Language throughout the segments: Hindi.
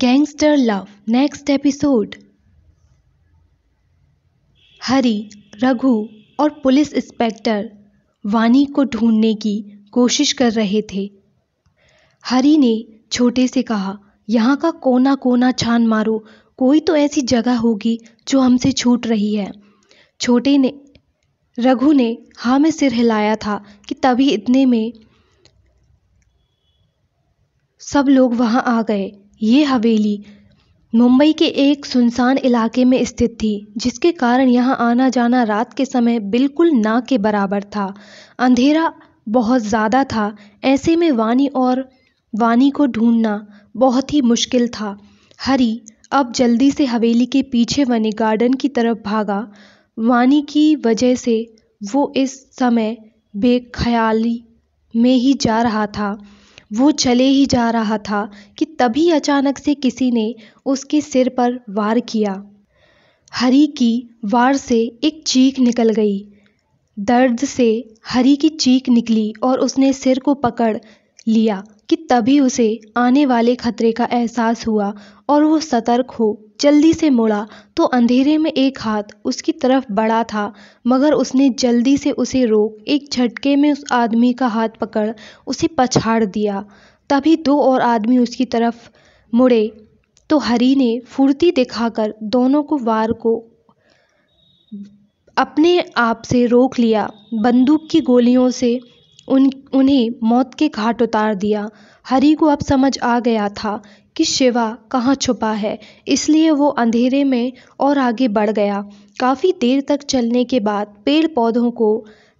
gangster love next episode Hari Raghu और पुलिस इंस्पेक्टर वानी को ढूंढने की कोशिश कर रहे थे हरी ने छोटे से कहा यहाँ का कोना कोना छान मारो कोई तो ऐसी जगह होगी जो हमसे छूट रही है छोटे ने रघु ने हाँ में सिर हिलाया था कि तभी इतने में सब लोग वहाँ आ गए ये हवेली मुंबई के एक सुनसान इलाके में स्थित थी जिसके कारण यहाँ आना जाना रात के समय बिल्कुल ना के बराबर था अंधेरा बहुत ज़्यादा था ऐसे में वानी और वानी को ढूंढना बहुत ही मुश्किल था हरी अब जल्दी से हवेली के पीछे बने गार्डन की तरफ भागा वानी की वजह से वो इस समय बेख्याली में ही जा रहा था वो चले ही जा रहा था कि तभी अचानक से किसी ने उसके सिर पर वार किया हरी की वार से एक चीख निकल गई दर्द से हरी की चीख निकली और उसने सिर को पकड़ लिया कि तभी उसे आने वाले खतरे का एहसास हुआ और वो सतर्क हो जल्दी से मुड़ा तो अंधेरे में एक हाथ उसकी तरफ बढ़ा था मगर उसने जल्दी से उसे रोक एक झटके में उस आदमी का हाथ पकड़ उसे पछाड़ दिया तभी दो और आदमी उसकी तरफ मुड़े तो हरी ने फुर्ती दिखाकर दोनों को वार को अपने आप से रोक लिया बंदूक की गोलियों से उन उन्हें मौत के घाट उतार दिया हरि को अब समझ आ गया था कि शिवा कहाँ छुपा है इसलिए वो अंधेरे में और आगे बढ़ गया काफ़ी देर तक चलने के बाद पेड़ पौधों को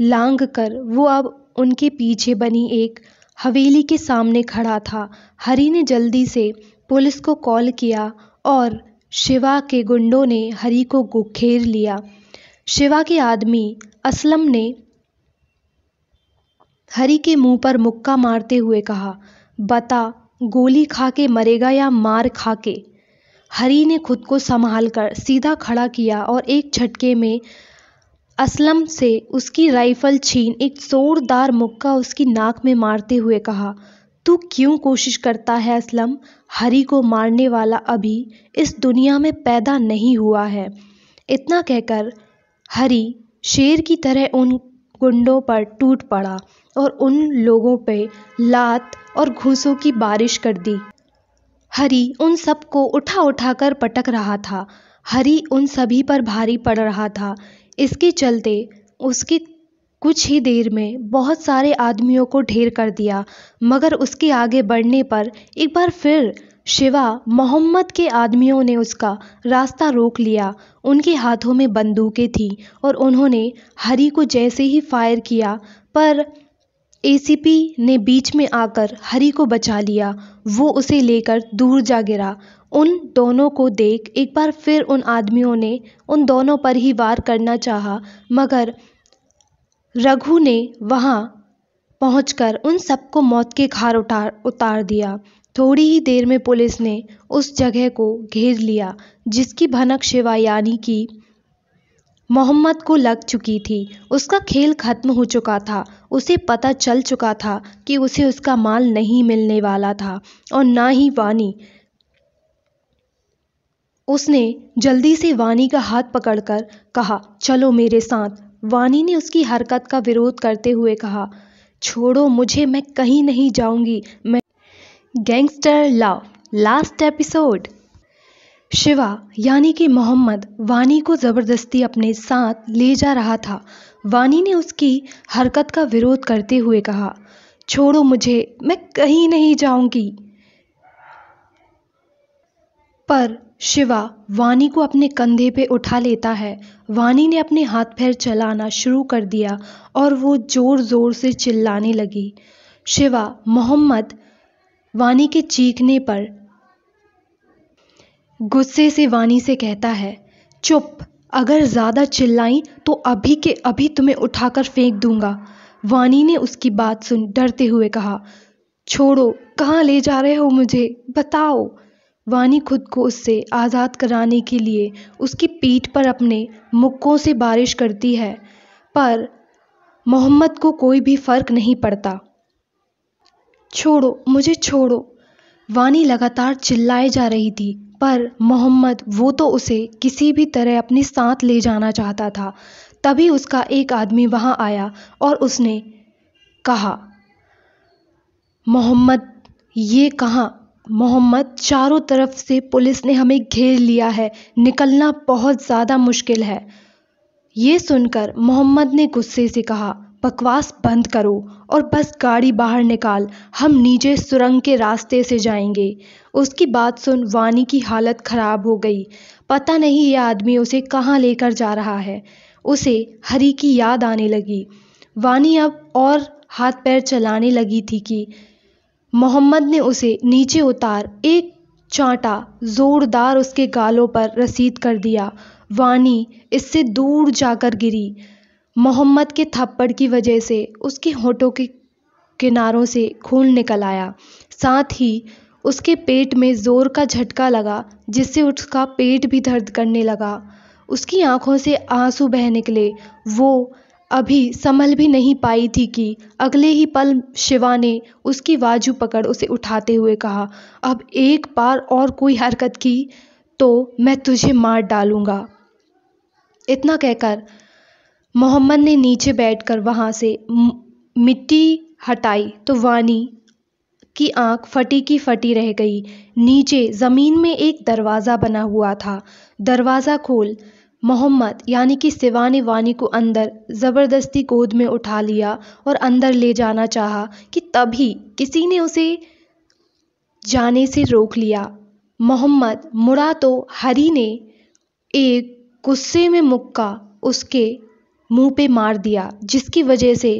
लांग कर वो अब उनके पीछे बनी एक हवेली के सामने खड़ा था हरि ने जल्दी से पुलिस को कॉल किया और शिवा के गुंडों ने हरि को घेर लिया शिवा के आदमी असलम ने हरि के मुँह पर मुक्का मारते हुए कहा बता गोली खा के मरेगा या मार खा के हरि ने खुद को संभाल कर सीधा खड़ा किया और एक झटके में असलम से उसकी राइफल छीन एक जोरदार मुक्का उसकी नाक में मारते हुए कहा तू क्यों कोशिश करता है असलम हरी को मारने वाला अभी इस दुनिया में पैदा नहीं हुआ है इतना कहकर हरी शेर की तरह उन गुंडों पर टूट पड़ा और उन लोगों पे लात और घूसों की बारिश कर दी हरी उन सबको उठा उठा कर पटक रहा था हरी उन सभी पर भारी पड़ रहा था इसके चलते उसके कुछ ही देर में बहुत सारे आदमियों को ढेर कर दिया मगर उसके आगे बढ़ने पर एक बार फिर शिवा मोहम्मद के आदमियों ने उसका रास्ता रोक लिया उनके हाथों में बंदूकें थीं और उन्होंने हरी को जैसे ही फायर किया पर ए सी पी ने बीच में आकर हरी को बचा लिया वो उसे लेकर दूर जा गिरा उन दोनों को देख एक बार फिर उन आदमियों ने उन दोनों पर ही वार करना चाहा मगर रघु ने वहाँ पहुँचकर उन सबको मौत के घर उतार उतार दिया थोड़ी ही देर में पुलिस ने उस जगह को घेर लिया जिसकी भनक शिवा यानी कि मोहम्मद को लग चुकी थी उसका खेल खत्म हो चुका था उसे पता चल चुका था कि उसे उसका माल नहीं मिलने वाला था और ना ही वानी उसने जल्दी से वानी का हाथ पकड़कर कहा चलो मेरे साथ वानी ने उसकी हरकत का विरोध करते हुए कहा छोड़ो मुझे मैं कहीं नहीं जाऊंगी मैं gangster love last episode Shiva यानी कि मोहम्मद वानी को ज़बरदस्ती अपने साथ ले जा रहा था वानी ने उसकी हरकत का विरोध करते हुए कहा छोड़ो मुझे मैं कहीं नहीं जाऊंगी पर शिवा वानी को अपने कंधे पे उठा लेता है वानी ने अपने हाथ पैर चलाना शुरू कर दिया और वो ज़ोर ज़ोर से चिल्लाने लगी शिवा मोहम्मद वानी के चीखने पर गुस्से से वानी से कहता है चुप अगर ज़्यादा चिल्लाई तो अभी के अभी तुम्हें उठाकर फेंक दूंगा वानी ने उसकी बात सुन डरते हुए कहा छोड़ो कहाँ ले जा रहे हो मुझे बताओ वानी खुद को उससे आज़ाद कराने के लिए उसकी पीठ पर अपने मुक्कों से बारिश करती है पर मोहम्मद को कोई भी फ़र्क नहीं पड़ता छोड़ो मुझे छोड़ो वानी लगातार चिल्लाए जा रही थी पर मोहम्मद वो तो उसे किसी भी तरह अपने साथ ले जाना चाहता था तभी उसका एक आदमी वहाँ आया और उसने कहा मोहम्मद ये कहाँ मोहम्मद चारों तरफ से पुलिस ने हमें घेर लिया है निकलना बहुत ज़्यादा मुश्किल है ये सुनकर मोहम्मद ने गुस्से से कहा बकवास बंद करो और बस गाड़ी बाहर निकाल हम नीचे सुरंग के रास्ते से जाएंगे उसकी बात सुन वानी की हालत ख़राब हो गई पता नहीं ये आदमी उसे कहाँ लेकर जा रहा है उसे हरी की याद आने लगी वानी अब और हाथ पैर चलाने लगी थी कि मोहम्मद ने उसे नीचे उतार एक चांटा ज़ोरदार उसके गालों पर रसीद कर दिया वानी इससे दूर जाकर गिरी मोहम्मद के थप्पड़ की वजह से उसके होठों के किनारों से खून निकल आया साथ ही उसके पेट में ज़ोर का झटका लगा जिससे उसका पेट भी दर्द करने लगा उसकी आंखों से आंसू बह निकले वो अभी संभल भी नहीं पाई थी कि अगले ही पल शिवा ने उसकी बाजू पकड़ उसे उठाते हुए कहा अब एक बार और कोई हरकत की तो मैं तुझे मार डालूँगा इतना कहकर मोहम्मद ने नीचे बैठकर वहाँ से मिट्टी हटाई तो वानी की आँख फटी की फटी रह गई नीचे ज़मीन में एक दरवाज़ा बना हुआ था दरवाज़ा खोल मोहम्मद यानी कि सिवा ने वानी को अंदर ज़बरदस्ती गोद में उठा लिया और अंदर ले जाना चाहा कि तभी किसी ने उसे जाने से रोक लिया मोहम्मद मुड़ा तो हरी ने एक गुस्से में मुक्का उसके मुँह पे मार दिया जिसकी वजह से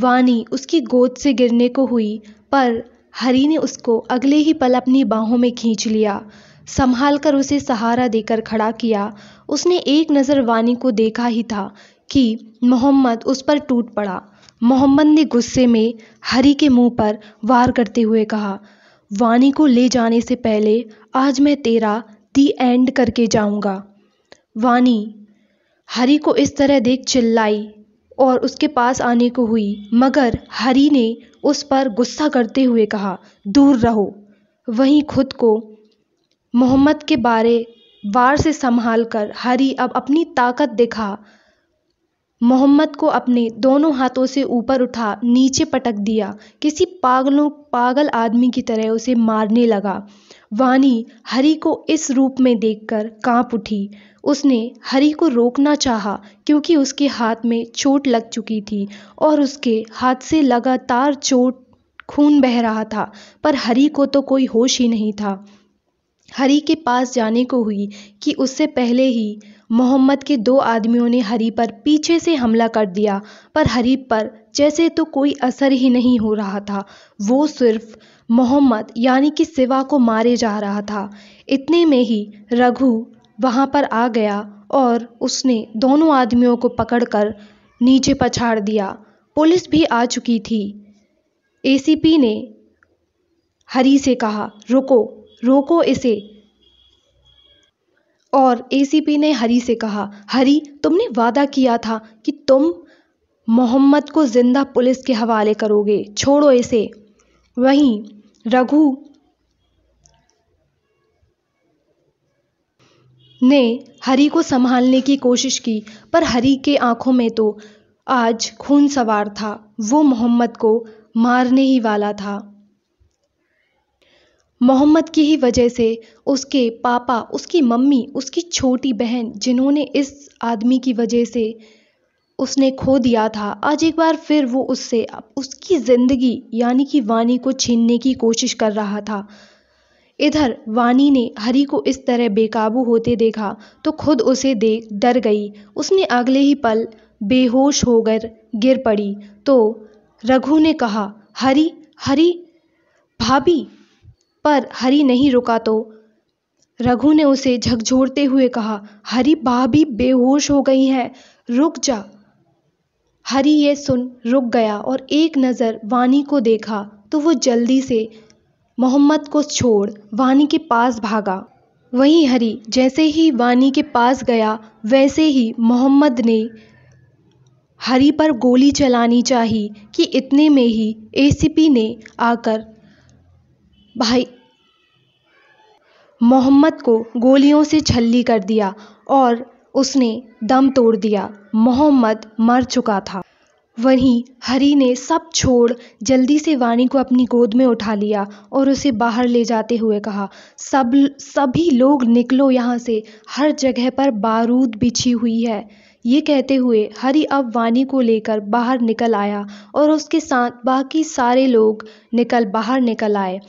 वानी उसकी गोद से गिरने को हुई पर हरी ने उसको अगले ही पल अपनी बाहों में खींच लिया संभाल कर उसे सहारा देकर खड़ा किया उसने एक नज़र वानी को देखा ही था कि मोहम्मद उस पर टूट पड़ा मोहम्मद ने गुस्से में हरी के मुंह पर वार करते हुए कहा वानी को ले जाने से पहले आज मैं तेरा दी एंड करके जाऊंगा वानी हरी को इस तरह देख चिल्लाई और उसके पास आने को हुई मगर हरी ने उस पर गुस्सा करते हुए कहा दूर रहो वहीं खुद को मोहम्मद के बारे वार से संभाल कर हरी अब अपनी ताकत दिखा मोहम्मद को अपने दोनों हाथों से ऊपर उठा नीचे पटक दिया किसी पागलों पागल आदमी की तरह उसे मारने लगा वानी हरी को इस रूप में देखकर कांप उठी उसने हरि को रोकना चाहा क्योंकि उसके हाथ में चोट लग चुकी थी और उसके हाथ से लगातार चोट खून बह रहा था पर हरि को तो कोई होश ही नहीं था हरी के पास जाने को हुई कि उससे पहले ही मोहम्मद के दो आदमियों ने हरी पर पीछे से हमला कर दिया पर हरी पर जैसे तो कोई असर ही नहीं हो रहा था वो सिर्फ मोहम्मद यानी कि सिवा को मारे जा रहा था इतने में ही रघु वहाँ पर आ गया और उसने दोनों आदमियों को पकड़ कर नीचे पछाड़ दिया पुलिस भी आ चुकी थी ए सी पी ने हरी से कहा रुको रोको इसे और एसीपी ने हरी से कहा हरी तुमने वादा किया था कि तुम मोहम्मद को जिंदा पुलिस के हवाले करोगे छोड़ो इसे वहीं रघु ने हरी को संभालने की कोशिश की पर हरी के आँखों में तो आज खून सवार था वो मोहम्मद को मारने ही वाला था मोहम्मद की ही वजह से उसके पापा उसकी मम्मी उसकी छोटी बहन जिन्होंने इस आदमी की वजह से उसने खो दिया था आज एक बार फिर वो उससे उसकी ज़िंदगी यानी कि वानी को छीनने की कोशिश कर रहा था इधर वानी ने हरि को इस तरह बेकाबू होते देखा तो खुद उसे देख डर गई उसने अगले ही पल बेहोश होकर गिर पड़ी तो रघु ने कहा हरि हरि भाभी पर हरि नहीं रुका तो रघु ने उसे झकझोरते हुए कहा हरि भाभी बेहोश हो गई हैं रुक जा हरि ये सुन रुक गया और एक नज़र वानी को देखा तो वो जल्दी से मोहम्मद को छोड़ वानी के पास भागा वहीं हरि जैसे ही वानी के पास गया वैसे ही मोहम्मद ने हरि पर गोली चलानी चाही कि इतने में ही एसीपी ने आकर भाई मोहम्मद को गोलियों से छल्ली कर दिया और उसने दम तोड़ दिया मोहम्मद मर चुका था वहीं हरि ने सब छोड़ जल्दी से वाणी को अपनी गोद में उठा लिया और उसे बाहर ले जाते हुए कहा सब सभी लोग निकलो यहाँ से हर जगह पर बारूद बिछी हुई है ये कहते हुए हरि अब वाणी को लेकर बाहर निकल आया और उसके साथ बाकी सारे लोग निकल बाहर निकल आए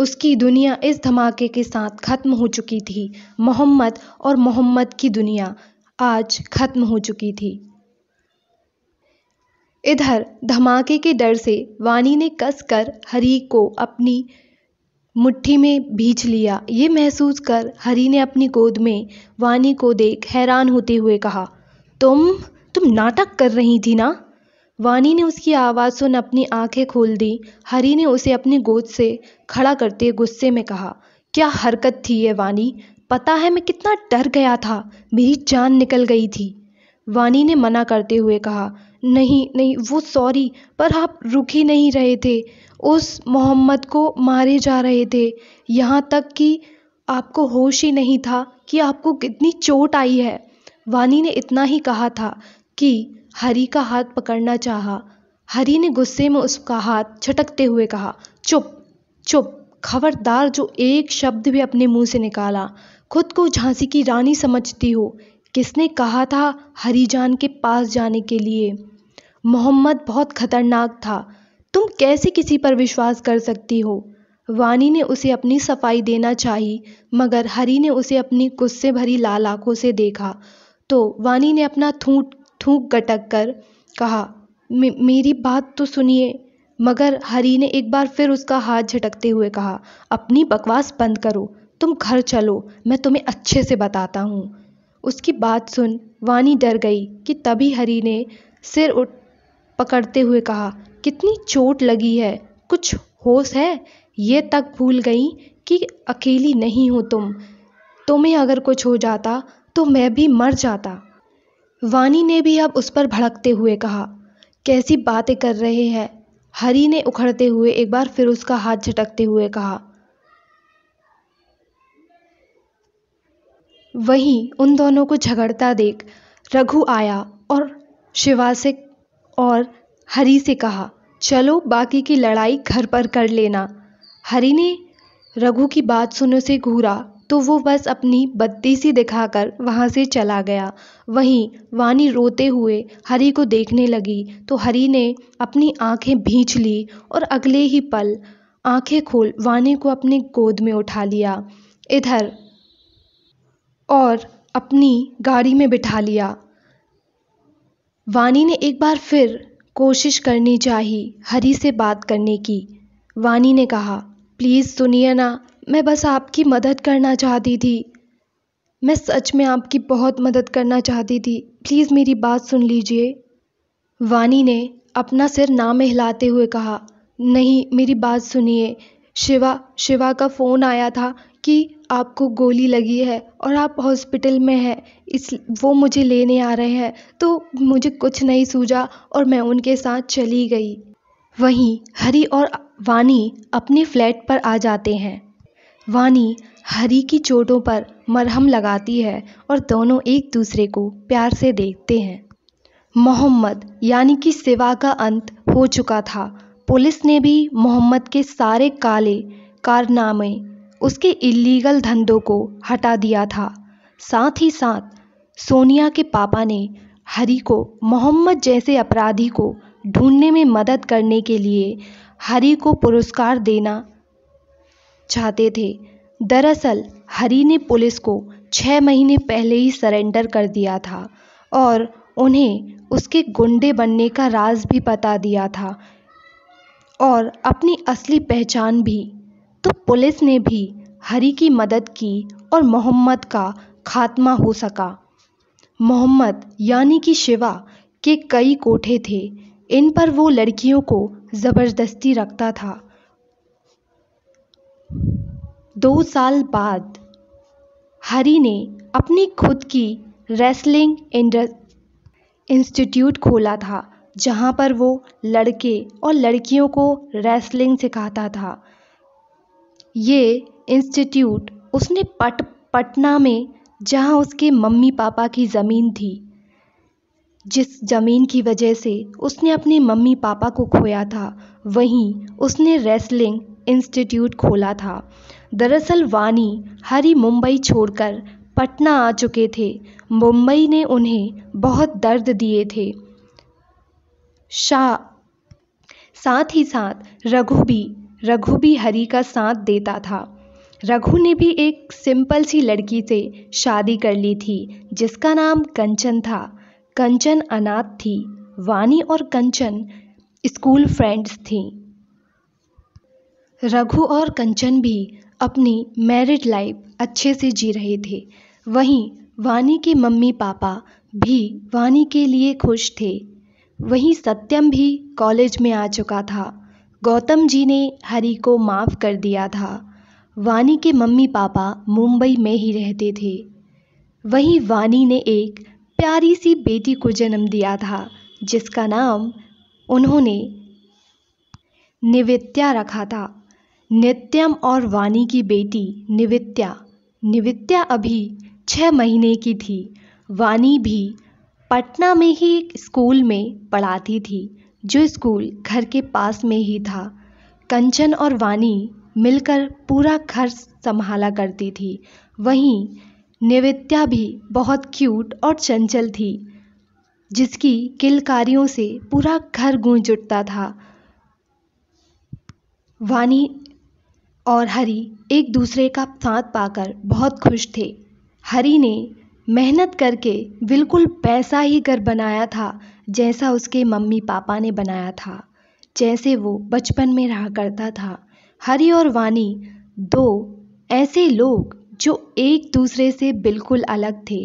उसकी दुनिया इस धमाके के साथ ख़त्म हो चुकी थी मोहम्मद और मोहम्मद की दुनिया आज ख़त्म हो चुकी थी इधर धमाके के डर से वानी ने कसकर हरी को अपनी मुट्ठी में भींच लिया ये महसूस कर हरी ने अपनी गोद में वानी को देख हैरान होते हुए कहा तुम तुम नाटक कर रही थी ना वानी ने उसकी आवाज़ सुन अपनी आंखें खोल दी हरी ने उसे अपनी गोद से खड़ा करते गुस्से में कहा क्या हरकत थी ये वानी पता है मैं कितना डर गया था मेरी जान निकल गई थी वानी ने मना करते हुए कहा नहीं नहीं वो सॉरी पर आप रुक ही नहीं रहे थे उस मोहम्मद को मारे जा रहे थे यहाँ तक कि आपको होश ही नहीं था कि आपको कितनी चोट आई है वानी ने इतना ही कहा था कि हरी का हाथ पकड़ना चाहा हरी ने गुस्से में उसका हाथ छटकते हुए कहा चुप चुप खबरदार जो एक शब्द भी अपने मुंह से निकाला खुद को झांसी की रानी समझती हो किसने कहा था जान के पास जाने के लिए मोहम्मद बहुत खतरनाक था तुम कैसे किसी पर विश्वास कर सकती हो वानी ने उसे अपनी सफाई देना चाही मगर हरी ने उसे अपनी गुस्से भरी लाल आंखों से देखा तो वानी ने अपना थूक थूक गटक कर कहा मेरी बात तो सुनिए मगर हरी ने एक बार फिर उसका हाथ झटकते हुए कहा अपनी बकवास बंद करो तुम घर चलो मैं तुम्हें अच्छे से बताता हूँ उसकी बात सुन वानी डर गई कि तभी हरी ने सिर उठ पकड़ते हुए कहा कितनी चोट लगी है कुछ होश है ये तक भूल गई कि अकेली नहीं हो तुम तुम्हें अगर कुछ हो जाता तो मैं भी मर जाता वानी ने भी अब उस पर भड़कते हुए कहा कैसी बातें कर रहे हैं हरी ने उखड़ते हुए एक बार फिर उसका हाथ झटकते हुए कहा वहीं उन दोनों को झगड़ता देख रघु आया और शिवा से और हरी से कहा चलो बाकी की लड़ाई घर पर कर लेना हरी ने रघु की बात सुनने से घूरा तो वो बस अपनी सी दिखाकर वहाँ से चला गया वहीं वानी रोते हुए हरी को देखने लगी तो हरी ने अपनी आंखें भींच ली और अगले ही पल आंखें खोल वानी को अपने गोद में उठा लिया इधर और अपनी गाड़ी में बिठा लिया वानी ने एक बार फिर कोशिश करनी चाही हरी से बात करने की वानी ने कहा प्लीज़ सुनिए ना मैं बस आपकी मदद करना चाहती थी मैं सच में आपकी बहुत मदद करना चाहती थी प्लीज़ मेरी बात सुन लीजिए वानी ने अपना सिर ना में हिलाते हुए कहा नहीं मेरी बात सुनिए शिवा शिवा का फ़ोन आया था कि आपको गोली लगी है और आप हॉस्पिटल में हैं इस वो मुझे लेने आ रहे हैं तो मुझे कुछ नहीं सूझा और मैं उनके साथ चली गई वहीं हरी और वानी अपने फ्लैट पर आ जाते हैं वानी हरी की चोटों पर मरहम लगाती है और दोनों एक दूसरे को प्यार से देखते हैं मोहम्मद यानी कि सिवा का अंत हो चुका था पुलिस ने भी मोहम्मद के सारे काले कारनामे उसके इल्लीगल धंधों को हटा दिया था साथ ही साथ सोनिया के पापा ने हरि को मोहम्मद जैसे अपराधी को ढूंढने में मदद करने के लिए हरि को पुरस्कार देना चाहते थे दरअसल हरि ने पुलिस को छः महीने पहले ही सरेंडर कर दिया था और उन्हें उसके गुंडे बनने का राज भी बता दिया था और अपनी असली पहचान भी तो पुलिस ने भी हरी की मदद की और मोहम्मद का खात्मा हो सका मोहम्मद यानी कि शिवा के कई कोठे थे इन पर वो लड़कियों को ज़बरदस्ती रखता था दो साल बाद हरी ने अपनी खुद की रेसलिंग इंस्टीट्यूट खोला था जहाँ पर वो लड़के और लड़कियों को रेसलिंग सिखाता था ये इंस्टीट्यूट उसने पट पटना में जहाँ उसके मम्मी पापा की ज़मीन थी जिस ज़मीन की वजह से उसने अपने मम्मी पापा को खोया था वहीं उसने रेसलिंग इंस्टीट्यूट खोला था दरअसल वानी हरी मुंबई छोड़कर पटना आ चुके थे मुंबई ने उन्हें बहुत दर्द दिए थे शाह साथ ही साथ रघु भी रघु भी हरि का साथ देता था रघु ने भी एक सिंपल सी लड़की से शादी कर ली थी जिसका नाम कंचन था कंचन अनाथ थी वानी और कंचन स्कूल फ्रेंड्स थीं रघु और कंचन भी अपनी मैरिड लाइफ अच्छे से जी रहे थे वहीं वानी के मम्मी पापा भी वानी के लिए खुश थे वहीं सत्यम भी कॉलेज में आ चुका था गौतम जी ने हरि को माफ़ कर दिया था वानी के मम्मी पापा मुंबई में ही रहते थे वहीं वानी ने एक प्यारी सी बेटी को जन्म दिया था जिसका नाम उन्होंने निवित्या रखा था नित्यम और वानी की बेटी निवित्या निवित्या अभी छः महीने की थी वानी भी पटना में ही एक स्कूल में पढ़ाती थी जो स्कूल घर के पास में ही था कंचन और वानी मिलकर पूरा घर संभाला करती थी वहीं निवेद्या भी बहुत क्यूट और चंचल थी जिसकी किलकारियों से पूरा घर गूंज उठता था वानी और हरी एक दूसरे का साथ पाकर बहुत खुश थे हरी ने मेहनत करके बिल्कुल पैसा ही घर बनाया था जैसा उसके मम्मी पापा ने बनाया था जैसे वो बचपन में रहा करता था हरि और वानी दो ऐसे लोग जो एक दूसरे से बिल्कुल अलग थे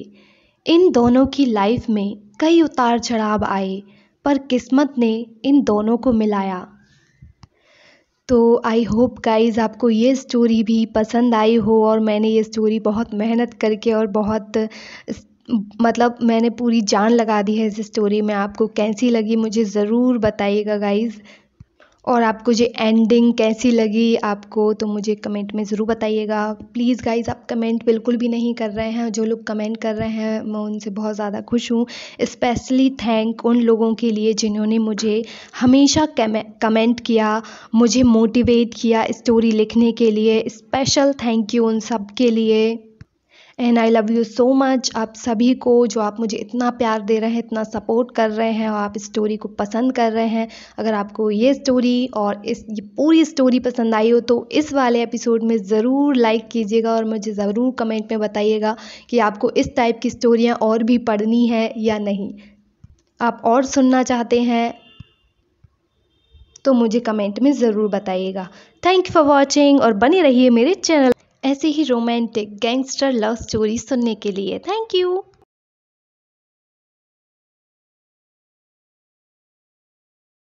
इन दोनों की लाइफ में कई उतार चढ़ाव आए पर किस्मत ने इन दोनों को मिलाया तो आई होप गाइज़ आपको ये स्टोरी भी पसंद आई हो और मैंने ये स्टोरी बहुत मेहनत करके और बहुत मतलब मैंने पूरी जान लगा दी है इस स्टोरी में आपको कैसी लगी मुझे ज़रूर बताइएगा गाइज़ और आपको ये एंडिंग कैसी लगी आपको तो मुझे कमेंट में ज़रूर बताइएगा प्लीज़ गाइज़ आप कमेंट बिल्कुल भी नहीं कर रहे हैं जो लोग कमेंट कर रहे हैं मैं उनसे बहुत ज़्यादा खुश हूँ स्पेशली थैंक उन लोगों के लिए जिन्होंने मुझे हमेशा कमेंट किया मुझे मोटिवेट किया स्टोरी लिखने के लिए स्पेशल थैंक यू उन सब के लिए and I love you so much आप सभी को जो आप मुझे इतना प्यार दे रहे हैं इतना सपोर्ट कर रहे हैं और आप इस स्टोरी को पसंद कर रहे हैं अगर आपको ये स्टोरी और इस ये पूरी स्टोरी पसंद आई हो तो इस वाले एपिसोड में ज़रूर लाइक कीजिएगा और मुझे ज़रूर कमेंट में बताइएगा कि आपको इस टाइप की स्टोरियाँ और भी पढ़नी है या नहीं आप और सुनना चाहते हैं तो मुझे कमेंट में ज़रूर बताइएगा थैंक यू फॉर वॉचिंग और बने रहिए मेरे चैनल ऐसी ही रोमांटिक गैंगस्टर लव स्टोरी सुनने के लिए थैंक यू